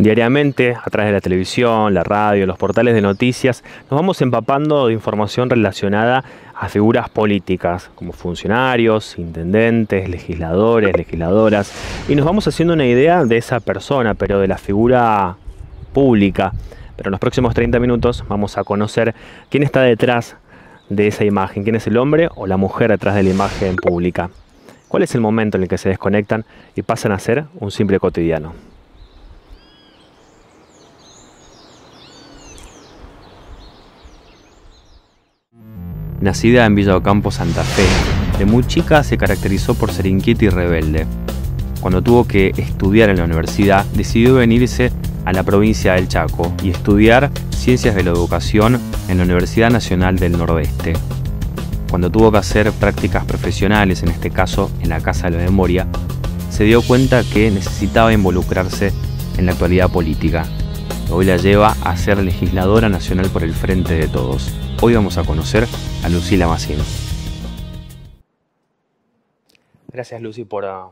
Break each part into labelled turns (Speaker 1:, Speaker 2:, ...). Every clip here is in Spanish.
Speaker 1: Diariamente, a través de la televisión, la radio, los portales de noticias, nos vamos empapando de información relacionada a figuras políticas, como funcionarios, intendentes, legisladores, legisladoras, y nos vamos haciendo una idea de esa persona, pero de la figura pública. Pero en los próximos 30 minutos vamos a conocer quién está detrás de esa imagen, quién es el hombre o la mujer detrás de la imagen pública. ¿Cuál es el momento en el que se desconectan y pasan a ser un simple cotidiano? Nacida en Villa Ocampo, Santa Fe, de muy chica se caracterizó por ser inquieta y rebelde. Cuando tuvo que estudiar en la universidad, decidió venirse a la provincia del Chaco y estudiar Ciencias de la Educación en la Universidad Nacional del Nordeste. Cuando tuvo que hacer prácticas profesionales, en este caso en la Casa de la Memoria, se dio cuenta que necesitaba involucrarse en la actualidad política. Hoy la lleva a ser legisladora nacional por el Frente de Todos. Hoy vamos a conocer a Lucila Macino. Gracias Lucy por ah,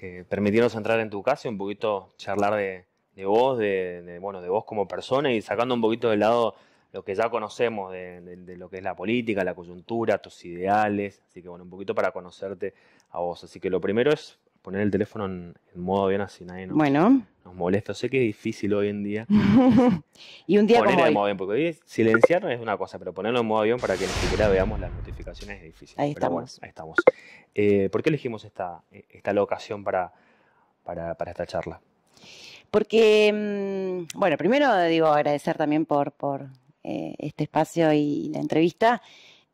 Speaker 1: eh, permitirnos entrar en tu casa y un poquito charlar de, vos, de, bueno, de vos como persona y sacando un poquito de lado lo que ya conocemos de, lo que es la política, la coyuntura, tus ideales. Así que, bueno, un poquito para conocerte a vos. Así que lo primero es poner el teléfono en, modo bien así nadie nos, bueno nos molesta. Sé que es difícil hoy en día. y un día ponerlo en modo avión, porque hoy es una cosa, pero ponerlo en modo avión para que ni siquiera veamos las notificaciones es difícil. Ahí estamos. ahí estamos. Eh, ¿Por qué elegimos esta, esta locación para, para, esta charla?
Speaker 2: Porque, mm, bueno, primero digo agradecer también por, por eh, este espacio y la entrevista.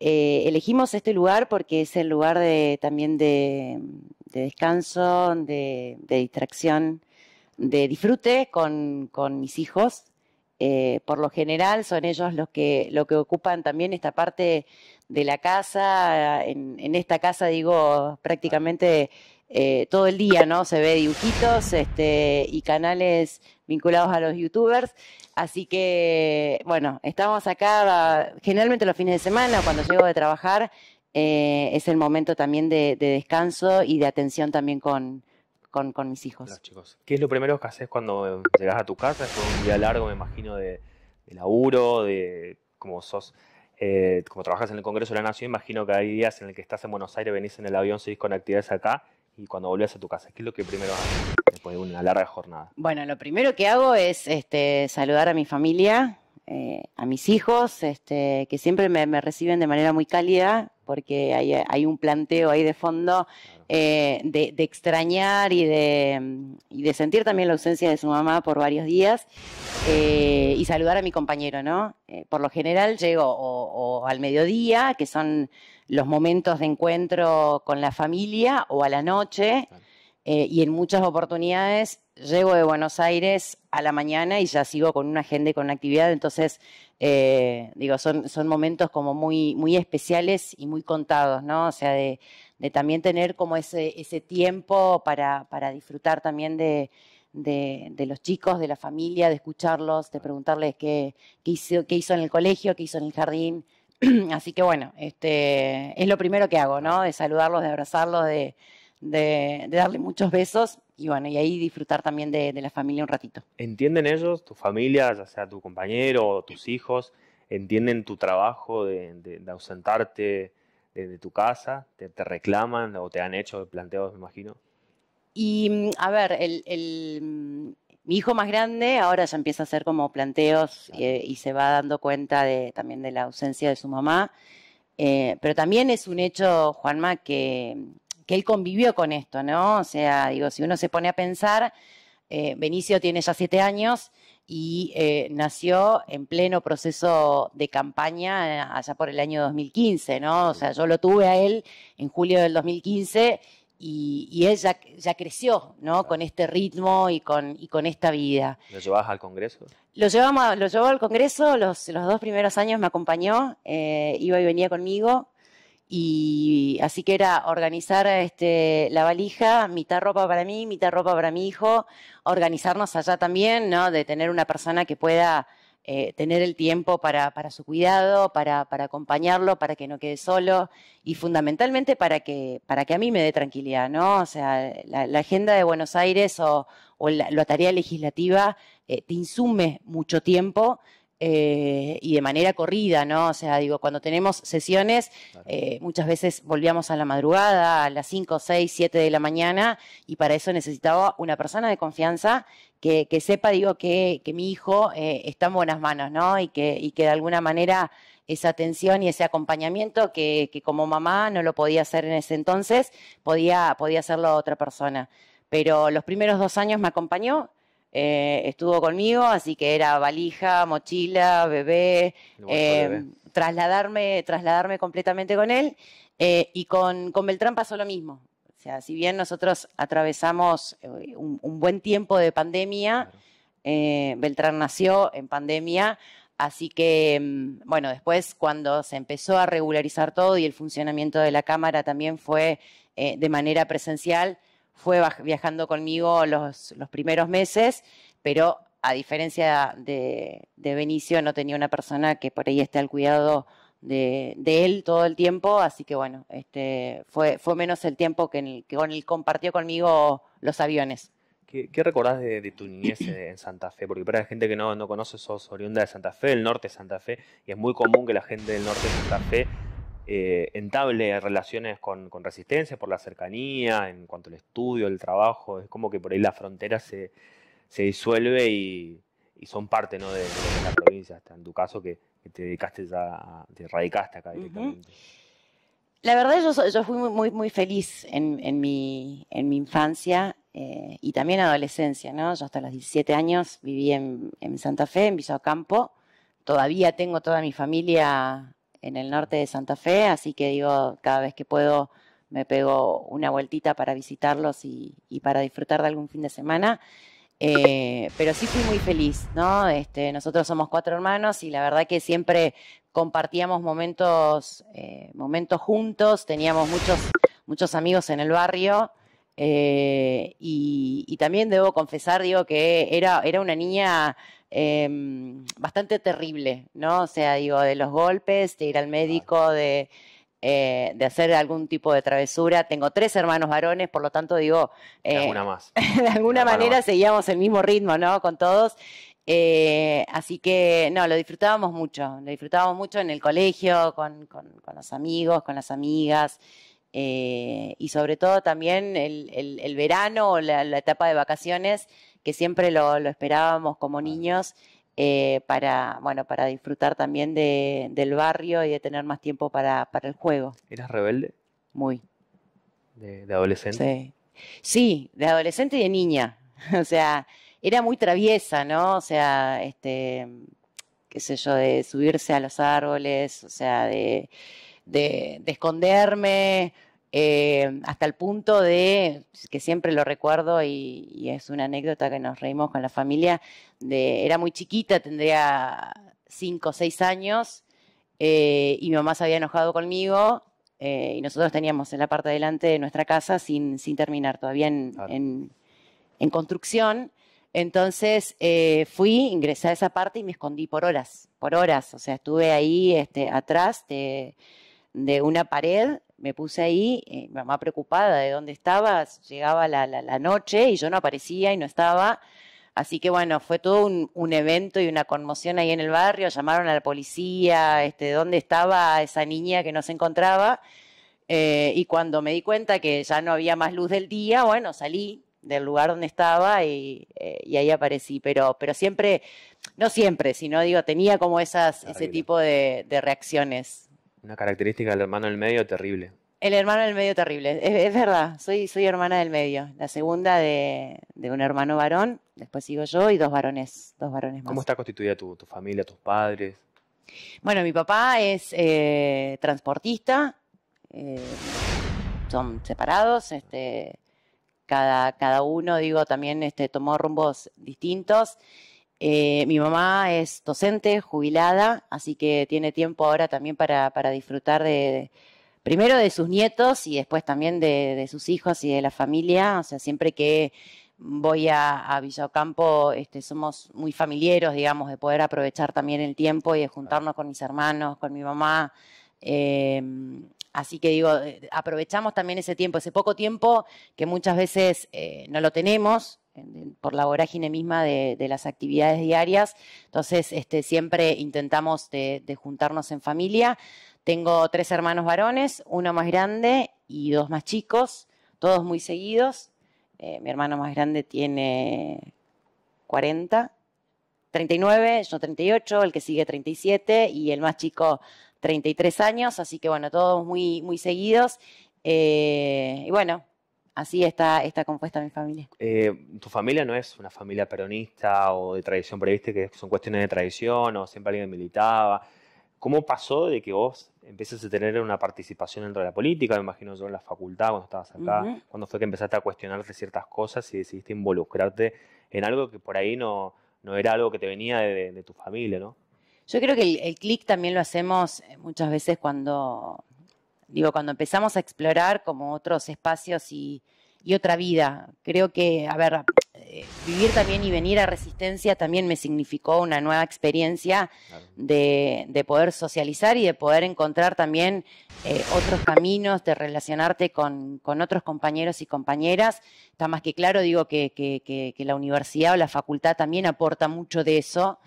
Speaker 2: Eh, elegimos este lugar porque es el lugar de, también de, descanso, de, de distracción, de disfrute con, mis hijos. Eh, por lo general son ellos los que, lo que ocupan también esta parte de la casa. En, esta casa digo prácticamente eh, todo el día, ¿no? Se ve dibujitos este, y canales vinculados a los youtubers. Así que, bueno, estamos acá generalmente los fines de semana, cuando llego de trabajar, eh, es el momento también de, de, descanso y de atención también con, con, mis hijos. chicos.
Speaker 1: ¿Qué es lo primero que haces cuando llegas a tu casa? Es un día largo, me imagino, de, laburo, de como sos... Eh, como trabajas en el Congreso de la Nación, imagino que hay días en el que estás en Buenos Aires, venís en el avión, seguís con actividades acá y cuando volvés a tu casa, ¿qué es lo que primero haces después de una larga jornada?
Speaker 2: Bueno, lo primero que hago es este, saludar a mi familia, eh, a mis hijos, este, que siempre me, reciben de manera muy cálida, porque hay, un planteo ahí de fondo eh, de, extrañar y de, y de, sentir también la ausencia de su mamá por varios días, eh, y saludar a mi compañero, ¿no? por lo general llego o, al mediodía, que son los momentos de encuentro con la familia, o a la noche. Eh, y en muchas oportunidades llego de Buenos Aires a la mañana y ya sigo con una agenda con una actividad. Entonces, eh, digo, son, momentos como muy, muy especiales y muy contados, ¿no? O sea, de, también tener como ese, tiempo para, disfrutar también de, los chicos, de la familia, de escucharlos, de preguntarles qué, hizo, en el colegio, qué hizo en el jardín. Así que bueno, este, es lo primero que hago, ¿no? De saludarlos, de abrazarlos, de, de, darle muchos besos y bueno, y ahí disfrutar también de, la familia un
Speaker 1: ratito. ¿Entienden ellos, tu familia, ya sea tu compañero o tus hijos, entienden tu trabajo de, ausentarte de, tu casa? Te, reclaman o te han hecho planteos, me imagino?
Speaker 2: Y mm, a ver, mm, mi hijo más grande ahora ya empieza a hacer como planteos eh, y se va dando cuenta de, también de la ausencia de su mamá. Eh, pero también es un hecho, Juanma, que que él convivió con esto, ¿no? O sea, digo, si uno se pone a pensar, eh, Benicio tiene ya siete años y eh, nació en pleno proceso de campaña eh, allá por el año 2015, ¿no? O sea, yo lo tuve a él en julio del 2015 y, él ya, creció, ¿no? Con este ritmo y con, esta vida.
Speaker 1: ¿Lo llevabas al Congreso?
Speaker 2: Lo, llevamos, lo llevó al Congreso, los, dos primeros años me acompañó, iba y venía conmigo y así que era organizar este, la valija, mitad ropa para mí, mitad ropa para mi hijo, organizarnos allá también, ¿no? De tener una persona que pueda eh, tener el tiempo para, su cuidado, para, acompañarlo, para que no quede solo y fundamentalmente para que, para que a mí me dé tranquilidad, ¿no? O sea, la, agenda de Buenos Aires o, la, tarea legislativa eh, te insume mucho tiempo eh, y de manera corrida, ¿no? O sea, digo, cuando tenemos sesiones, eh, muchas veces volvíamos a la madrugada, a las 5, 6, 7 de la mañana, y para eso necesitaba una persona de confianza que, sepa, digo, que, mi hijo eh, está en buenas manos, ¿no? Y que, y que de alguna manera esa atención y ese acompañamiento que, como mamá no lo podía hacer en ese entonces, podía, podía hacerlo otra persona. Pero los primeros dos años me acompañó, eh, estuvo conmigo, así que era valija, mochila, bebé, em, trasladarme, trasladarme completamente con él. Eh, y con, Beltrán pasó lo mismo. O sea, si bien nosotros atravesamos eh, un, buen tiempo de pandemia, Beltrán nació en pandemia, Así que, em, bueno, después cuando se empezó a regularizar todo y el funcionamiento de la Cámara también fue de manera presencial, fue viajando conmigo los, primeros meses, pero a diferencia de, Benicio, no tenía una persona que por ahí esté al cuidado de, él todo el tiempo, así que bueno, este, fue, menos el tiempo que, él compartió conmigo los aviones.
Speaker 1: ¿Qué, recordás de, tu niñez en Santa Fe? Porque para la gente que no conoce, sos oriunda de Santa Fe, del norte de Santa Fe, y es muy común que la gente del norte de Santa Fe eh, entable relaciones con, resistencia por la cercanía, en cuanto al estudio, el trabajo, es como que por ahí la frontera se, disuelve y, son parte de, la provincia, hasta en tu caso que, te dedicaste ya, te radicaste acá directamente.
Speaker 2: La verdad yo, fui muy, muy, feliz en, mi, en mi infancia eh, y también adolescencia, ¿no? Yo hasta los 17 años viví en, Santa Fe, en Villa Campo. Todavía tengo toda mi familia en el norte de Santa Fe, así que digo, cada vez que puedo me pego una vueltita para visitarlos y, para disfrutar de algún fin de semana. Eh, pero sí fui muy feliz, ¿no? Este, nosotros somos cuatro hermanos y la verdad que siempre compartíamos momentos, eh, momentos juntos, teníamos muchos, muchos amigos en el barrio. Eh, y, también debo confesar, digo, que era, era una niña Em, bastante terrible, ¿no? O sea, digo, de los golpes, de ir al médico, de, eh, de hacer algún tipo de travesura. Tengo tres hermanos varones, por lo tanto, digo... Eh, de alguna más. de alguna manera seguíamos el mismo ritmo, ¿no? Con todos. Eh, así que no, lo disfrutábamos mucho, lo disfrutábamos mucho en el colegio, con, los amigos, con las amigas. Eh, y sobre todo también el, verano o la, etapa de vacaciones que siempre lo, esperábamos como niños. Eh, para, bueno, para disfrutar también de, del barrio y de tener más tiempo para, para el juego.
Speaker 1: ¿Eras rebelde? Muy. De, adolescente?
Speaker 2: Sí. sí, de adolescente y de niña. O sea, era muy traviesa, ¿no? O sea, este, qué sé yo, de subirse a los árboles, o sea, de, de esconderme. Eh, hasta el punto de, que siempre lo recuerdo y, es una anécdota que nos reímos con la familia, era muy chiquita, tendría cinco o seis años, eh, y mi mamá se había enojado conmigo eh, y nosotros teníamos en la parte delante de nuestra casa sin, terminar, todavía en, construcción. Entonces fui, ingresé a esa parte y me escondí por horas, por horas. O sea, estuve ahí este, atrás de una pared me puse ahí, eh, mamá preocupada de dónde estaba, llegaba la, la, la, noche y yo no aparecía y no estaba. Así que bueno, fue todo un, evento y una conmoción ahí en el barrio, llamaron a la policía, este, dónde estaba esa niña que no se encontraba. Eh, y cuando me di cuenta que ya no había más luz del día, bueno, salí del lugar donde estaba y, eh, ahí aparecí. Pero, pero siempre, no siempre, sino digo, tenía como esas, ese tipo de, de
Speaker 1: reacciones. Una característica del hermano del medio terrible.
Speaker 2: El hermano del medio terrible, es, verdad, soy, soy hermana del medio, la segunda de, de, un hermano varón, después sigo yo y dos varones, dos varones más. ¿Cómo está
Speaker 1: constituida tu, familia, tus padres?
Speaker 2: Bueno, mi papá es eh, transportista, eh, son separados, este, cada, cada uno, digo, también este, tomó rumbos distintos. Eh, mi mamá es docente, jubilada, así que tiene tiempo ahora también para, disfrutar de, primero de sus nietos y después también de, sus hijos y de la familia. O sea, siempre que voy a, a este, somos muy familiares, digamos, de poder aprovechar también el tiempo y de juntarnos con mis hermanos, con mi mamá. Eh, así que digo, eh, aprovechamos también ese tiempo, ese poco tiempo que muchas veces no lo tenemos por la vorágine misma de, las actividades diarias. Entonces, este, siempre intentamos de, juntarnos en familia. Tengo tres hermanos varones, uno más grande y dos más chicos, todos muy seguidos. Eh, mi hermano más grande tiene 40, 39, yo 38, el que sigue 37 y el más chico 33 años. Así que bueno, todos muy, muy seguidos. Eh, y bueno, así está, compuesta mi familia.
Speaker 1: Eh, ¿Tu familia no es una familia peronista o de tradición viste que son cuestiones de tradición o siempre alguien militaba? ¿Cómo pasó de que vos empezaste a tener una participación dentro de la política? Me imagino yo en la facultad, cuando estabas acá, cuando fue que empezaste a cuestionarte ciertas cosas y decidiste involucrarte en algo que por ahí no, no era algo que te venía de, tu familia, ¿no?
Speaker 2: Yo creo que el clic también lo hacemos eh, muchas veces cuando Digo, cuando empezamos a explorar como otros espacios y, otra vida, creo que, a ver, eh, vivir también y venir a Resistencia también me significó una nueva experiencia de, poder socializar y de poder encontrar también eh, otros caminos, de relacionarte con, otros compañeros y compañeras. Está más que claro, digo, que la universidad o la facultad también aporta mucho de eso.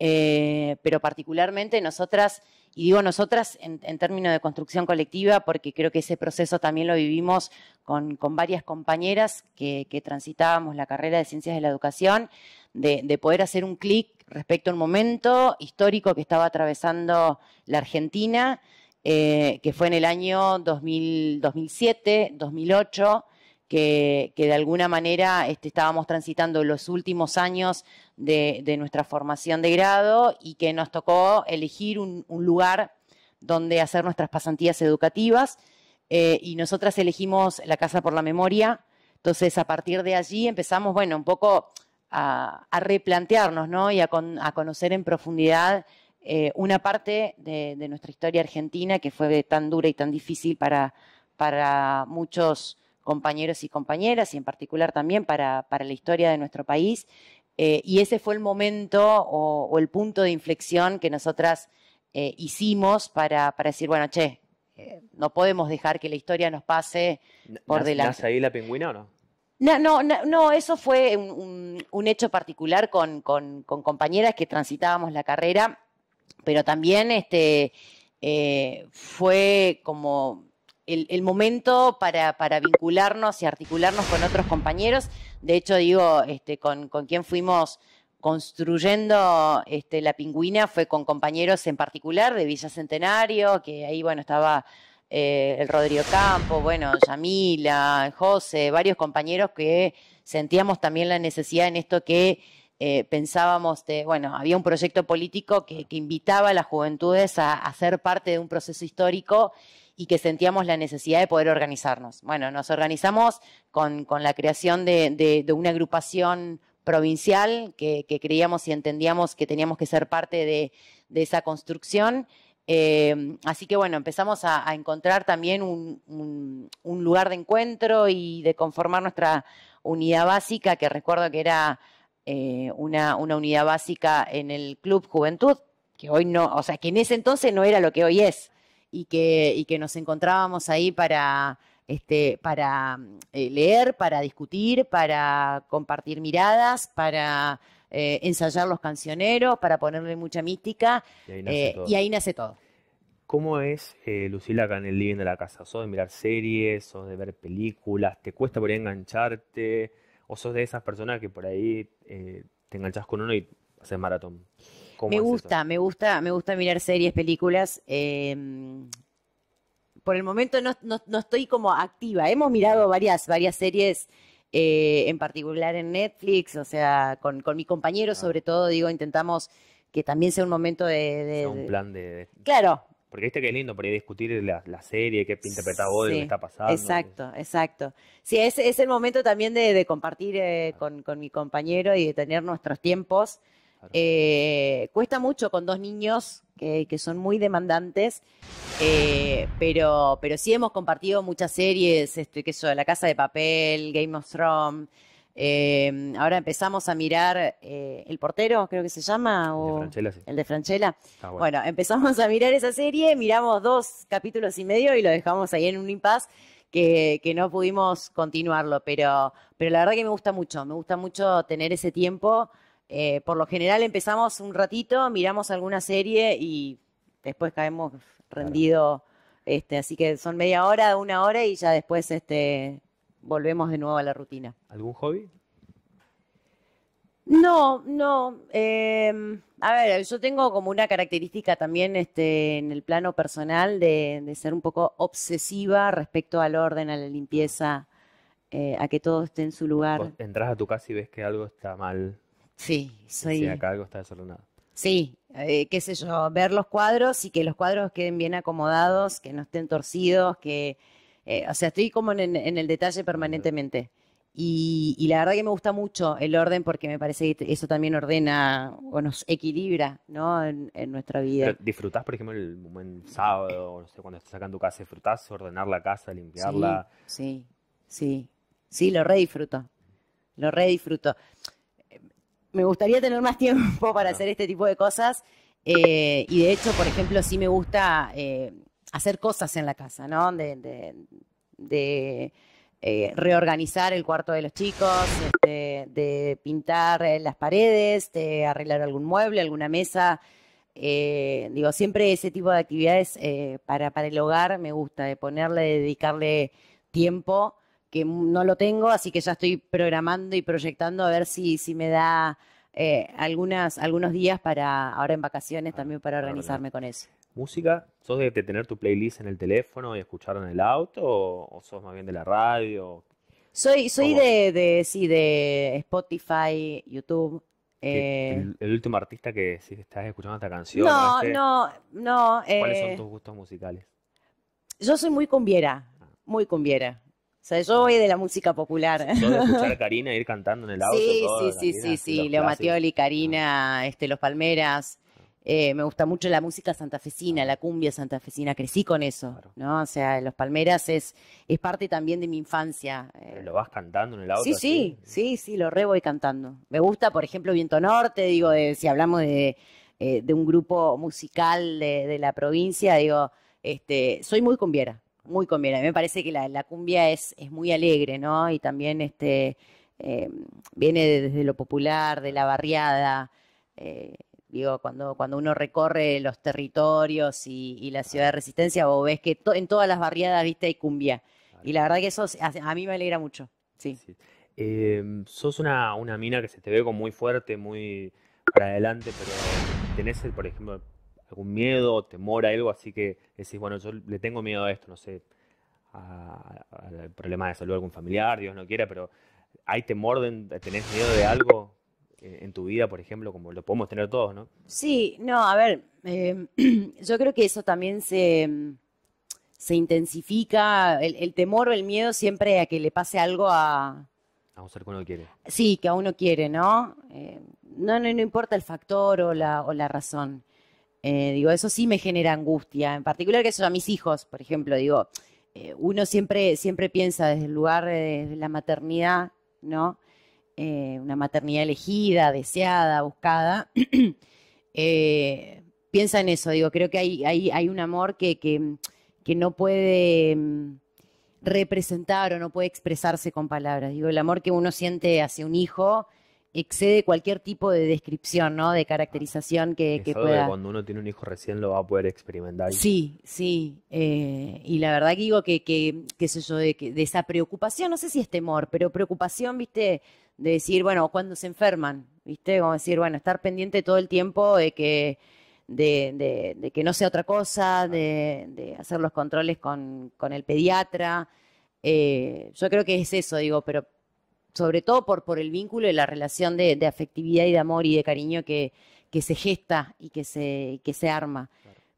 Speaker 2: Eh, pero particularmente nosotras, y digo nosotras en, términos de construcción colectiva, porque creo que ese proceso también lo vivimos con, varias compañeras que, transitábamos la carrera de ciencias de la educación, de, poder hacer un clic respecto a un momento histórico que estaba atravesando la Argentina, eh, que fue en el año 2007, 2008. Que, de alguna manera este, estábamos transitando los últimos años de, nuestra formación de grado y que nos tocó elegir un, lugar donde hacer nuestras pasantías educativas eh, y nosotras elegimos la Casa por la Memoria. Entonces, a partir de allí empezamos, bueno, un poco a, replantearnos, Y a, conocer en profundidad eh, una parte de, de, nuestra historia argentina que fue tan dura y tan difícil para, para muchos compañeros y compañeras, y en particular también para, para la historia de nuestro país. Eh, y ese fue el momento o, el punto de inflexión que nosotras eh, hicimos para, para, decir, bueno, che, eh, no podemos dejar que la historia nos pase por delante. estás
Speaker 1: ahí la pingüina o no?
Speaker 2: No, no, eso fue un, hecho particular con, compañeras que transitábamos la carrera, pero también este, fue como el, momento para, vincularnos y articularnos con otros compañeros. De hecho, digo, este, con, quien fuimos construyendo este, la pingüina fue con compañeros en particular de Villa Centenario, que ahí, bueno, estaba eh, el Rodrigo Campo, bueno, Yamila, José, varios compañeros que sentíamos también la necesidad en esto que eh, pensábamos, bueno, había un proyecto político que, invitaba a las juventudes a, a, ser parte de un proceso histórico y que sentíamos la necesidad de poder organizarnos. Bueno, nos organizamos con, la creación de, una agrupación provincial que, creíamos y entendíamos que teníamos que ser parte de, esa construcción. Eh, así que bueno, empezamos a, encontrar también un, lugar de encuentro y de conformar nuestra unidad básica, que recuerdo que era eh, una, una unidad básica en el Club Juventud, que hoy no, o sea, que en ese entonces no era lo que hoy es y que, que nos encontrábamos ahí para, este, para mm, eh, leer, para discutir, para compartir miradas, para eh, ensayar los cancioneros, para ponerle mucha mística. Y ahí nace, eh, todo.
Speaker 1: ¿Cómo es, Lucila, acá en el living de la casa? ¿Sos de mirar series? ¿Sos de ver películas? ¿Te cuesta por ahí engancharte? ¿O sos de esas personas que por ahí te enganchas con uno y haces maratón? me gusta,
Speaker 2: me gusta, me gusta mirar series, películas. Em, por el momento no, estoy como activa. Hemos mirado varias, varias series, eh, en particular en Netflix, o sea, con, mi compañero ah. sobre todo, digo, intentamos que también sea un momento de... un
Speaker 1: plan de... Claro, porque viste que es lindo por ahí discutir la, serie, qué interpreta vos, qué lo está pasando. Exacto,
Speaker 2: exacto. Sí, es, es el momento también de, compartir eh, con, mi compañero y de tener nuestros tiempos. Eh, cuesta mucho con dos niños que, son muy demandantes, eh, pero, pero sí hemos compartido muchas series, este, que La Casa de Papel, Game of Thrones. Eh, ahora empezamos a mirar El Portero, creo que se llama. el de Franchella, bueno. empezamos a mirar esa serie, miramos dos capítulos y medio y lo dejamos ahí en un impasse. Que, no pudimos continuarlo, pero, pero la verdad que me gusta mucho, me gusta mucho tener ese tiempo eh, por lo general empezamos un ratito, miramos alguna serie y después caemos rendido. Este, así que son media hora, una hora y ya después este, volvemos de nuevo a la rutina. ¿Algún hobby? No, no. Em, a ver, yo tengo como una característica también este, en el plano personal de, ser un poco obsesiva respecto al orden, a la limpieza, eh, a que todo esté en su lugar.
Speaker 1: Entras a tu casa y ves que algo está mal Sí, soy... acá algo está desordenado.
Speaker 2: Sí, eh, qué sé yo, ver los cuadros y que los cuadros queden bien acomodados, que no estén torcidos, que... Eh, o sea, estoy como en, el detalle permanentemente. Y, la verdad que me gusta mucho el orden porque me parece que eso también ordena o nos equilibra, ¿no? En,
Speaker 1: nuestra vida. ¿Disfrutás, por ejemplo, el buen sábado, no sé, cuando estás sacando tu casa, disfrutás ordenar la casa, limpiarla? Sí,
Speaker 2: sí, sí, sí lo disfruto, lo re disfruto me gustaría tener más tiempo para hacer este tipo de cosas. Eh, y de hecho, por ejemplo, sí me gusta eh, hacer cosas en la casa, ¿no? De, de, eh, reorganizar el cuarto de los chicos, este, de pintar las paredes, de arreglar algún mueble, alguna mesa. digo, siempre ese tipo de actividades para, para el hogar me gusta, de ponerle, de dedicarle tiempo que no lo tengo, así que ya estoy programando y proyectando a ver si, si me da eh, algunas, algunos días para, ahora en vacaciones ah, también para organizarme con eso. ¿Música?
Speaker 1: ¿Sos de, tener tu playlist en el teléfono y escuchar en el auto o, sos más bien de la radio?
Speaker 2: Soy, soy de, de Spotify, YouTube. Eh,
Speaker 1: el, último artista que estás escuchando esta canción. No, no,
Speaker 2: no. ¿Cuáles son eh, tus
Speaker 1: gustos musicales?
Speaker 2: Yo soy muy cumbiera, ah. muy cumbiera. O sea, yo voy de la música popular. Todo escuchar a
Speaker 1: Karina ir cantando en el auto. Sí, sí, sí, sí, sí. Leo Matioli,
Speaker 2: Karina, ah. este, Los Palmeras. Eh, me gusta mucho la música santafesina, la cumbia santafesina, crecí con eso, ¿no? O sea, Los Palmeras es, es parte también de mi infancia.
Speaker 1: Eh. ¿Lo vas cantando en el auto? Sí, sí,
Speaker 2: sí, sí, lo re voy cantando. Me gusta, por ejemplo, Viento Norte, digo, si hablamos de, eh, de un grupo musical de, de la provincia, digo, este, soy muy cumbiera muy conviene. A mí me parece que la, cumbia es, es, muy alegre, ¿no? Y también este, eh, viene desde lo popular, de la barriada. Eh, digo, cuando, cuando uno recorre los territorios y, la ciudad de Resistencia, vos ves que en todas las barriadas, viste, hay cumbia. Y la verdad que eso a, mí me alegra mucho,
Speaker 1: sí. Eh, sos una, una mina que se te ve como muy fuerte, muy para adelante, pero tenés, por ejemplo, algún miedo, temor a algo, así que decís, bueno, yo le tengo miedo a esto, no sé, al problema de salud de algún familiar, Dios no quiera, pero ¿hay temor, de, tener miedo de algo eh, en, tu vida, por ejemplo, como lo podemos tener todos, no?
Speaker 2: Sí, no, a ver, eh, yo creo que eso también se, intensifica, el, temor o el miedo siempre a que le pase algo a,
Speaker 1: a un ser que uno quiere.
Speaker 2: Sí, que a uno quiere, ¿no? Eh, no, ¿no? importa el factor o la, o la razón. Eh, digo, eso sí me genera angustia, en particular que eso a mis hijos, por ejemplo, digo, eh, uno siempre, piensa desde el lugar de, la maternidad, ¿no? Eh, una maternidad elegida, deseada, buscada. piensa en eso, digo, creo que hay, un amor que, que no puede mm, representar o no puede expresarse con palabras. Digo, el amor que uno siente hacia un hijo excede cualquier tipo de descripción, ¿no? De ah, caracterización que, que pueda. cuando
Speaker 1: uno tiene un hijo recién lo va a poder experimentar. Sí,
Speaker 2: sí. Eh, y la verdad que digo que, que qué sé yo, de, esa preocupación, no sé si es temor, pero preocupación, viste, de decir, bueno, cuando se enferman, viste, como decir, bueno, estar pendiente todo el tiempo de que de, que no sea otra cosa, de, hacer los controles con, con el pediatra. Eh, yo creo que es eso, digo, pero sobre todo por, por el vínculo y la relación de, afectividad y de amor y de cariño que, que se gesta y que se, que se arma.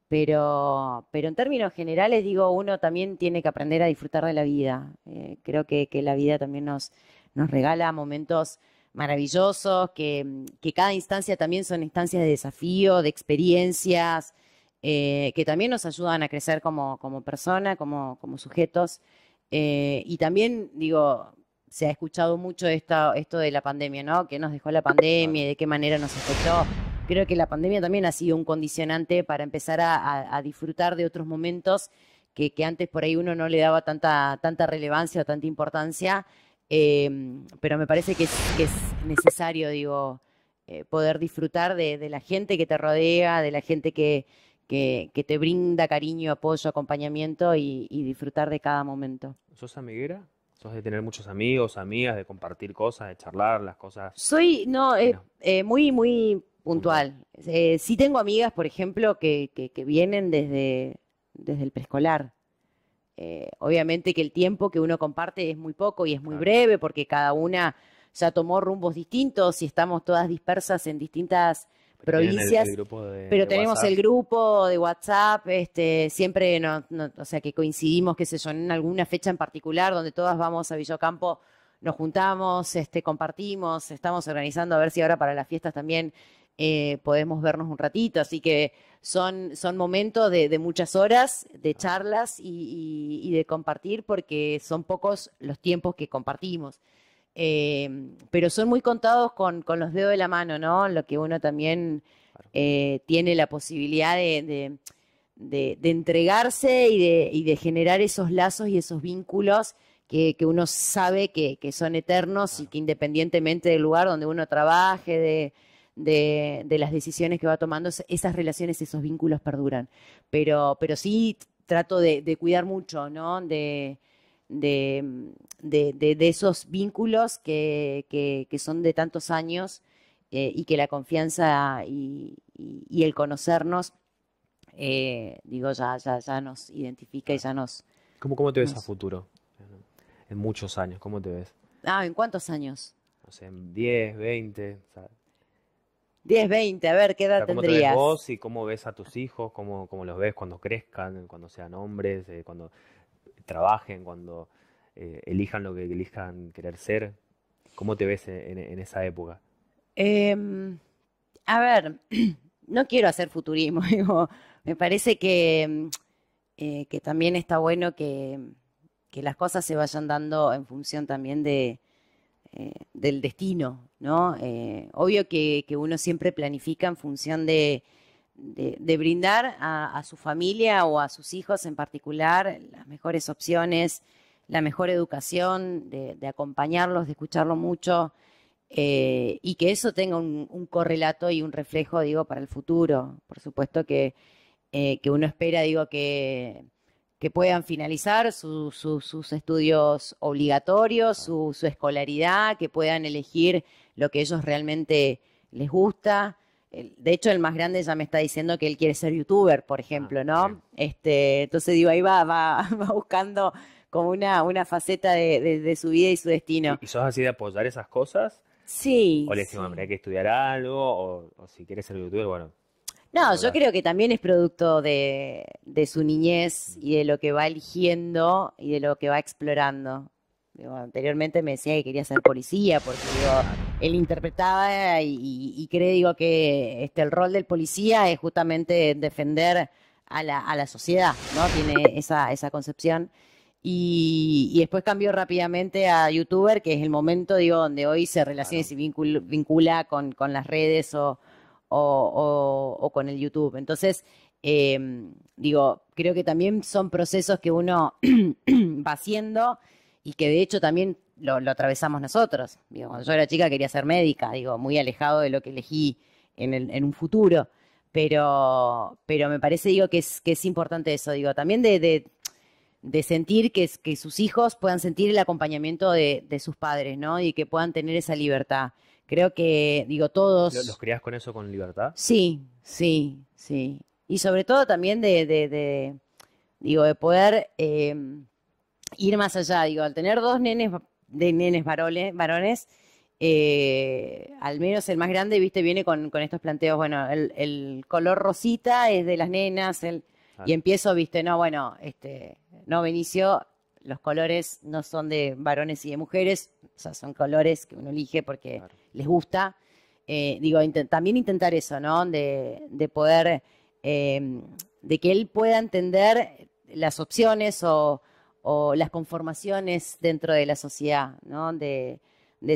Speaker 2: Pero, pero en términos generales, digo, uno también tiene que aprender a disfrutar de la vida. Eh, creo que, que, la vida también nos, nos regala momentos maravillosos, que, que, cada instancia también son instancias de desafío, de experiencias, eh, que también nos ayudan a crecer como, como persona, como, como sujetos. Eh, y también, digo, se ha escuchado mucho esto, esto de la pandemia, ¿no? ¿Qué nos dejó la pandemia y de qué manera nos afectó? Creo que la pandemia también ha sido un condicionante para empezar a, disfrutar de otros momentos que, antes por ahí uno no le daba tanta, tanta relevancia o tanta importancia, em, pero me parece que es, necesario, digo, eh, poder disfrutar de, la gente que te rodea, de la gente que, que, te brinda cariño, apoyo, acompañamiento y, y disfrutar de cada momento.
Speaker 1: ¿Sos amiguera? de tener muchos amigos, amigas, de compartir cosas, de charlar, las cosas.
Speaker 2: Soy, no, eh, eh, muy, muy puntual. Eh, sí tengo amigas, por ejemplo, que, que, vienen desde, desde el preescolar. obviamente que el tiempo que uno comparte es muy poco y es muy breve porque cada una ya tomó rumbos distintos y estamos todas dispersas en distintas provincias. pero tenemos el grupo de WhatsApp, este, siempre, no, o sea, que coincidimos, qué sé yo, en alguna fecha en particular donde todas vamos a Villocampo, nos juntamos, este, compartimos, estamos organizando a ver si ahora para las fiestas también eh, podemos vernos un ratito. Así que son, son momentos de, muchas horas, de ah. charlas y de compartir, porque son pocos los tiempos que compartimos. Em, pero son muy contados con, los dedos de la mano, ¿no? Lo que uno también eh, tiene la posibilidad de, de, entregarse y, de, generar esos lazos y esos vínculos que, uno sabe que, son eternos y que independientemente del lugar donde uno trabaje, de, las decisiones que va tomando, esas relaciones, esos vínculos perduran. Pero, pero sí trato de, de cuidar mucho, ¿no? De, de, de, de, esos vínculos que, que, que, son de tantos años eh, y que la confianza y, y, el conocernos, eh, digo, ya, ya, ya, nos identifica y ya nos...
Speaker 1: ¿Cómo, cómo te ves a futuro? En muchos años, ¿cómo te ves?
Speaker 2: Ah, ¿en cuántos años?
Speaker 1: No sé, en 10, 20, ¿sabes?
Speaker 2: 10, 20, a ver, ¿qué edad tendrías? ¿cómo Te ves vos
Speaker 1: y cómo ves a tus hijos? ¿Cómo, cómo los ves cuando crezcan, cuando sean hombres, eh, cuando trabajen, cuando eh, elijan lo que elijan querer ser? ¿Cómo te ves en, esa época?
Speaker 2: Em, a ver, no quiero hacer futurismo, me parece que, em, eh, que también está bueno que, las cosas se vayan dando en función también de, eh, del destino, ¿no? obvio que uno siempre planifica en función de, de, brindar a, su familia o a sus hijos en particular las mejores opciones, la mejor educación, de, acompañarlos, de escucharlo mucho eh, y que eso tenga un, correlato y un reflejo, para el futuro. Por supuesto que, eh, uno espera, que puedan finalizar sus estudios obligatorios, su, su, escolaridad, que puedan elegir lo que ellos realmente les gusta, de hecho, el más grande ya me está diciendo que él quiere ser youtuber, por ah, ejemplo, ¿no? Este, entonces digo, ahí va, va, buscando como una, una faceta de, su vida
Speaker 1: y su destino. ¿Y, sos así de apoyar esas cosas? Sí. O le decimos, hombre, hay que estudiar algo, o, si quieres ser youtuber, bueno,
Speaker 2: no, yo creo que también es producto de, de, su niñez y de lo que va eligiendo y de lo que va explorando. anteriormente me decía que quería ser policía porque digo, él interpretaba y, cree, digo, que este, el rol del policía es justamente defender a la, sociedad, ¿no? Tiene esa, concepción. Y, después cambió rápidamente a youtuber, que es el momento, digo, donde hoy se relaciona y se vincula, con, con, las redes o, o, con el YouTube. Entonces, em, digo, creo que también son procesos que uno va haciendo y que de hecho también lo, atravesamos nosotros. cuando yo era chica quería ser médica, digo, muy alejado de lo que elegí en, un futuro. Pero, pero me parece, digo, que es, que es importante eso, digo, también de, de, sentir que, que sus hijos puedan sentir el acompañamiento de, sus padres, ¿no? Y que puedan tener esa libertad. Creo que, digo, todos... ¿Los criás
Speaker 1: con eso, con libertad?
Speaker 2: Sí, sí, sí. Y sobre todo también de, digo, de poder... Eh, ir más allá, digo, al tener dos nenes de nenes varones, varones eh, al menos el más grande, viste, viene con, estos planteos, bueno, el, color rosita es de las nenas, el, y empiezo, viste, no, bueno, este, no, Benicio, los colores no son de varones y de mujeres, o sea, son colores que uno elige porque les gusta. Eh, digo, también intentar eso, ¿no? De, de poder, eh, de que él pueda entender las opciones o o las conformaciones dentro de la sociedad, De,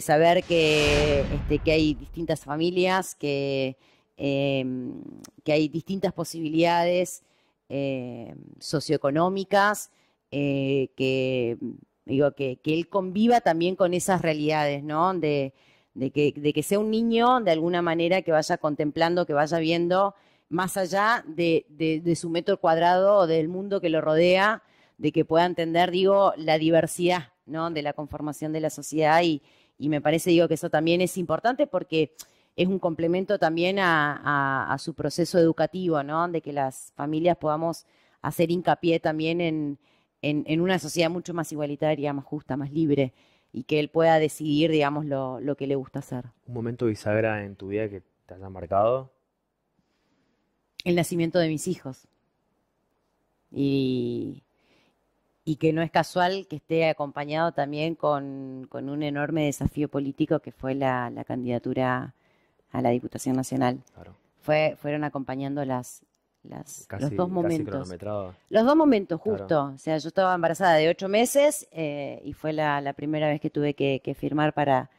Speaker 2: saber este, que, hay distintas familias, que, em, que hay distintas posibilidades eh, socioeconómicas, eh, que, que, él conviva también con esas realidades, De, que, sea un niño, de alguna manera, que vaya contemplando, que vaya viendo más allá de, de su metro cuadrado o del mundo que lo rodea, de que pueda entender, digo, la diversidad, ¿no? De la conformación de la sociedad y, me parece, digo, que eso también es importante porque es un complemento también a, su proceso educativo, ¿no? De que las familias podamos hacer hincapié también en, una sociedad mucho más igualitaria, más justa, más libre, y que él pueda decidir, digamos, lo, lo que le gusta hacer.
Speaker 1: ¿Un momento bisagra en tu vida que te haya marcado?
Speaker 2: El nacimiento de mis hijos.
Speaker 1: Y
Speaker 2: y que no es casual que esté acompañado también con, con un enorme desafío político que fue la, candidatura a la Diputación Nacional. fueron acompañando las, las, los dos momentos. Los dos momentos, justo. O sea, yo estaba embarazada de ocho meses eh, y fue la, primera vez que tuve que, que, firmar para,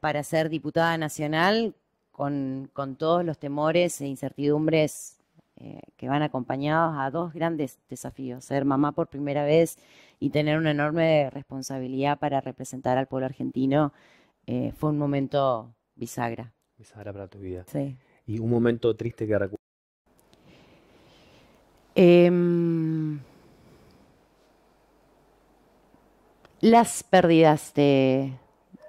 Speaker 2: para ser diputada nacional con, con todos los temores e incertidumbres eh, que van acompañados a dos grandes desafíos, ser mamá por primera vez y tener una enorme responsabilidad para representar al pueblo argentino, eh, fue un momento bisagra.
Speaker 1: Bisagra para tu vida. Sí. ¿Y un momento triste que
Speaker 2: em, las pérdidas de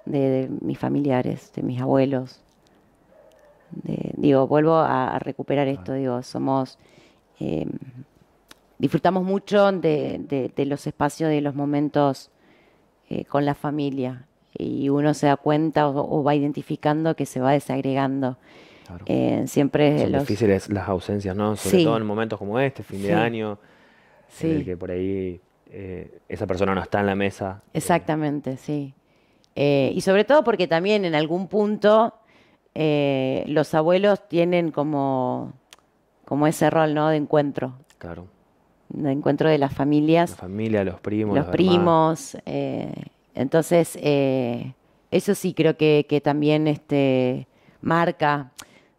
Speaker 2: mis familiares, de mis abuelos, digo, vuelvo a, recuperar esto, digo, somos, em, disfrutamos mucho de, los espacios, de los momentos eh, con la familia y uno se da cuenta o, va identificando que se va desagregando. Eh, siempre Son
Speaker 1: difíciles las ausencias, ¿no? Sobre todo en momentos como este, fin de año, en el que por ahí eh, esa persona no está en la mesa.
Speaker 2: Exactamente, sí. y sobre todo porque también en algún punto eh, los abuelos tienen como, como ese rol, ¿no? De encuentro. Claro. De encuentro de las familias. La familia,
Speaker 1: los primos. Los, primos.
Speaker 2: Eh, entonces, eh, eso sí creo que, también este, marca.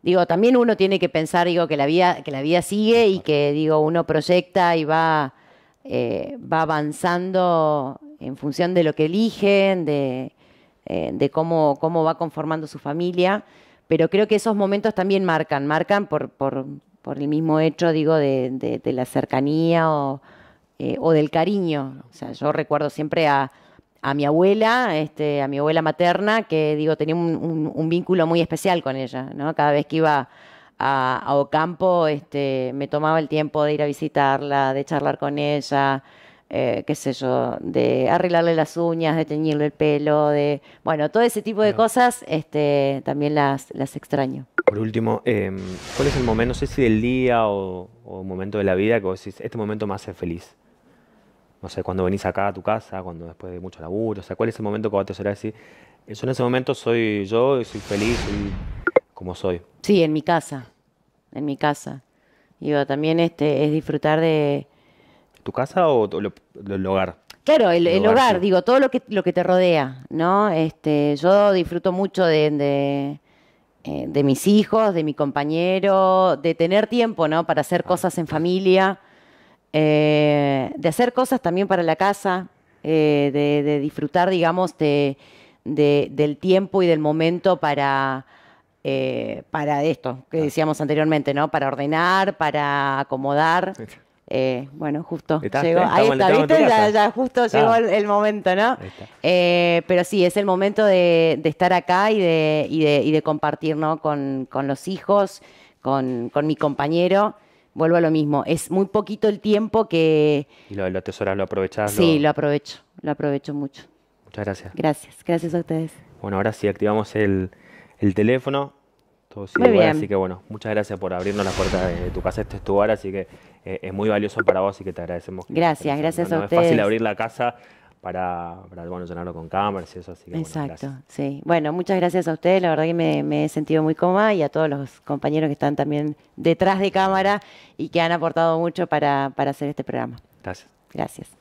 Speaker 2: Digo, también uno tiene que pensar, digo, que la vida, que la vida sigue y que, digo, uno proyecta y va, eh, va avanzando en función de lo que eligen, de, de cómo, cómo va conformando su familia pero creo que esos momentos también marcan, marcan por, el mismo hecho, digo, de, la cercanía eh, o, del cariño. O sea, yo recuerdo siempre a, mi abuela, este, a mi abuela materna, que digo, tenía un, vínculo muy especial con ella, Cada vez que iba a, Ocampo, este, me tomaba el tiempo de ir a visitarla, de charlar con ella. Eh, qué sé yo, de arreglarle las uñas, de teñirle el pelo, de, bueno, todo ese tipo de cosas, este, también las, las extraño.
Speaker 1: Por último, em, ¿cuál es el momento, no sé si del día o, momento de la vida que vos decís, este momento me hace feliz? No sé, cuando venís acá a tu casa, cuando después de mucho laburo, o sea, ¿cuál es el momento que vos te será decir, eh, yo en ese momento soy yo, y soy feliz, soy como soy?
Speaker 2: Sí, en mi casa, en mi casa. y también este, es disfrutar de,
Speaker 1: tu casa o, el hogar?
Speaker 2: Claro, el, hogar, digo, todo lo que, lo que te rodea, ¿no? Este, yo disfruto mucho de, de eh, mis hijos, de mi compañero, de tener tiempo, ¿no? Para hacer ah, cosas en familia, eh, de hacer cosas también para la casa, eh, de, disfrutar, digamos, de, del tiempo y del momento para, para esto que decíamos anteriormente, ¿no? Para ordenar, para acomodar. Eh, bueno, justo llegó. justo llegó el, momento, ¿no? Eh, pero sí, es el momento de, estar acá y de, de, compartir, ¿no? Con, los hijos, con, mi compañero. Vuelvo a lo mismo. Es muy poquito el tiempo que.
Speaker 1: Y lo, lo lo aprovechás. Sí, lo...
Speaker 2: aprovecho, lo aprovecho mucho. Muchas gracias. Gracias, gracias a ustedes.
Speaker 1: Bueno, ahora sí activamos el teléfono. Así que bueno, muchas gracias por abrirnos las puerta de, tu casa. Este es tu así que eh, es muy valioso para vos, y que te agradecemos. Gracias, gracias a Es fácil abrir la casa para, bueno, llenarlo con cámaras y eso, así que Exacto,
Speaker 2: sí. Bueno, muchas gracias a ustedes, la verdad que me, he sentido muy cómoda y a todos los compañeros que están también detrás de cámara y que han aportado mucho para, para hacer este programa. Gracias. Gracias.